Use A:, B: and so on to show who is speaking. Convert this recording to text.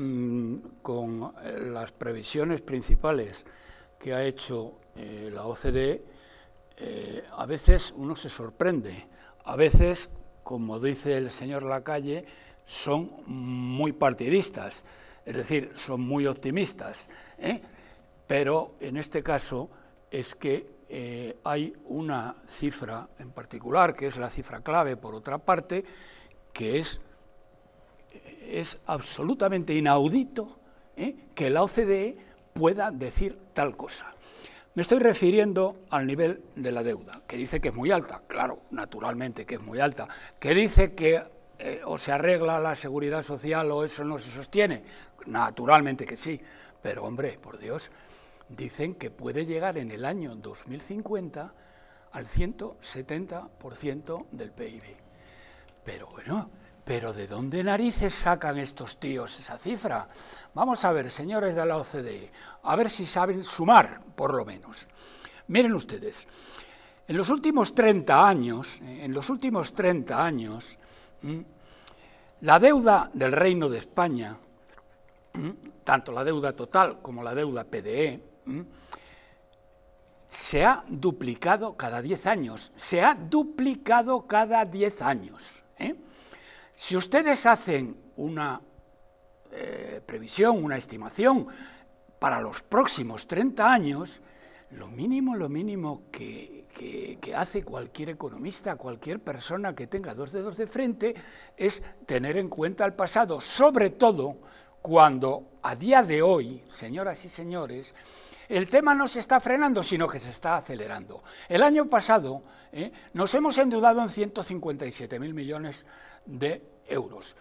A: Mm, con eh, las previsiones principales que ha hecho eh, la OCDE, eh, a veces uno se sorprende, a veces, como dice el señor Lacalle, son muy partidistas, es decir, son muy optimistas, pero en este caso es que hay una cifra en particular, que es la cifra clave, por otra parte, que es es absolutamente inaudito ¿eh? que la OCDE pueda decir tal cosa. Me estoy refiriendo al nivel de la deuda, que dice que es muy alta, claro, naturalmente que es muy alta, que dice que eh, o se arregla la seguridad social o eso no se sostiene, naturalmente que sí, pero hombre, por Dios, dicen que puede llegar en el año 2050 al 170% del PIB. Pero bueno, pero ¿de dónde narices sacan estos tíos esa cifra? Vamos a ver, señores de la OCDE, a ver si saben sumar, por lo menos. Miren ustedes, en los últimos 30 años, eh, en los últimos 30 años, la deuda del Reino de España, tanto la deuda total como la deuda PDE, se ha duplicado cada 10 años, se ha duplicado cada 10 años. ¿eh? Si ustedes hacen una eh, previsión, una estimación para los próximos 30 años, lo mínimo, lo mínimo que, hace cualquier economista, cualquier persona que tenga dos dedos de frente, es tener en cuenta el pasado, sobre todo cuando a día de hoy, señoras y señores, el tema no se está frenando, sino que se está acelerando. El año pasado eh, nos hemos endeudado en 157.000 millones de euros,